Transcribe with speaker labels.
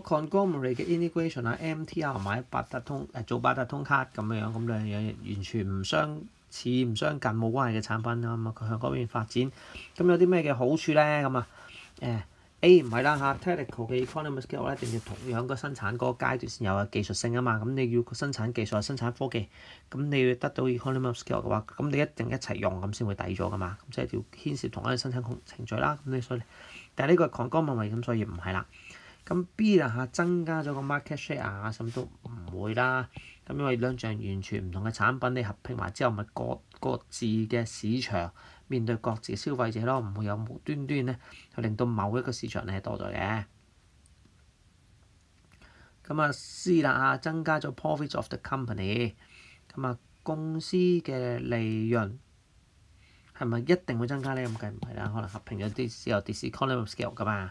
Speaker 1: 個 conglomerate 嘅 integration 啊，MTR 買八達通誒做八達通卡咁樣樣，咁兩樣完全唔相似、唔相近、冇關係嘅產品啊咁啊，佢向嗰邊發展，咁有啲咩嘅好處咧？咁啊，誒 A 唔係啦嚇，technical 嘅 economical 咧，一定要同樣個生產嗰個階段先有嘅技術性啊嘛。咁你要生產技術、生產科技，咁你要得到 economical 嘅話，咁你一定一齊用咁先會抵咗噶嘛。即係要牽涉同一個生產程序啦。咁所以，但係呢個 conglomerate 咁，所以唔係啦。咁 B 啦嚇增加咗個 market share 啊，咁都唔會啦。咁因為兩樣完全唔同嘅產品，你合併埋之後，咪各各自嘅市場面對各自嘅消費者咯，唔會有無端端咧去令到某一個市場咧多咗嘅。咁啊 C 啦啊，增加咗 profit of the company。咁啊公司嘅利潤係咪一定會增加咧？咁計唔係啦，可能合併咗啲之後，discount the scale 噶嘛。